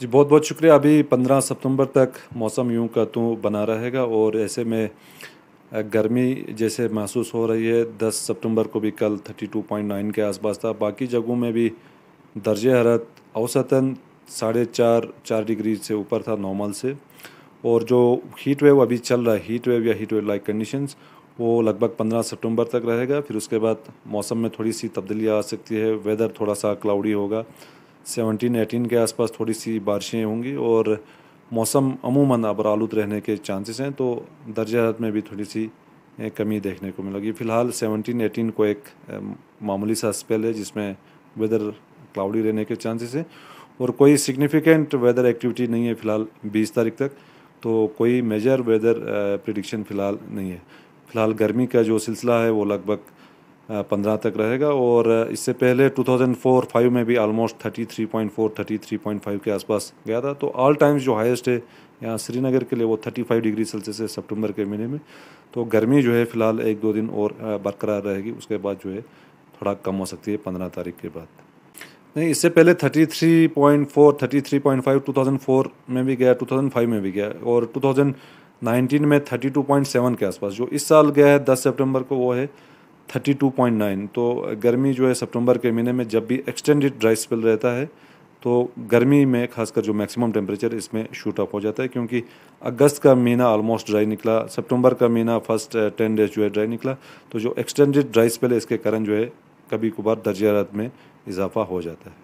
जी बहुत बहुत शुक्रिया अभी पंद्रह सितंबर तक मौसम यूं का तो बना रहेगा और ऐसे में गर्मी जैसे महसूस हो रही है दस सितंबर को भी कल थर्टी टू पॉइंट नाइन के आसपास था बाकी जगहों में भी दर्ज हरत औसतन साढ़े चार चार डिग्री से ऊपर था नॉर्मल से और जो हीट वेव अभी चल रहा है हीट वेव या हीट वेव लाइक कंडीशंस वो लगभग 15 सितंबर तक रहेगा फिर उसके बाद मौसम में थोड़ी सी तब्दीली आ सकती है वेदर थोड़ा सा क्लाउडी होगा सेवनटीन एटीन के आसपास थोड़ी सी बारिशें होंगी और मौसम अमूमन अब आलूद रहने के चांसेस हैं तो दर्जा हाथ में भी थोड़ी सी कमी देखने को मिलेगी फ़िलहाल सेवनटीन एटीन को एक मामूली सा स्पेल है जिसमें वेदर क्लाउडी रहने के चांसेस हैं और कोई सिग्निफिकेंट वेदर एक्टिविटी नहीं है फ़िलहाल बीस तारीख तक तो कोई मेजर वेदर प्रिडिक्शन फ़िलहाल नहीं है फ़िलहाल गर्मी का जो सिलसिला है वो लगभग पंद्रह तक रहेगा और इससे पहले 2004-5 में भी ऑलमोस्ट 33.4 33.5 के आसपास गया था तो ऑल टाइम्स जो हाईएस्ट है यहाँ श्रीनगर के लिए वो 35 डिग्री सेल्सियस है सितंबर के महीने में तो गर्मी जो है फ़िलहाल एक दो दिन और बरकरार रहेगी उसके बाद जो है थोड़ा कम हो सकती है पंद्रह तारीख के बाद नहीं इससे पहले 33.4 33.5 फोर में भी गया फाइव में भी गया और टू नाइनटीन में 32.7 के आसपास जो इस साल गया है 10 सितंबर को वो है 32.9 तो गर्मी जो है सितंबर के महीने में जब भी एक्सटेंडेड ड्राई स्पेल रहता है तो गर्मी में खासकर जो मैक्सिमम टेम्परेचर इसमें शूट अप हो जाता है क्योंकि अगस्त का महीना ऑलमोस्ट ड्राई निकला सितंबर का महीना फर्स्ट टेन डेज जो है ड्राई निकला तो जो एक्सटेंडेड ड्राई स्पेल है इसके कारण जो है कभी कभार दर्ज में इजाफा हो जाता है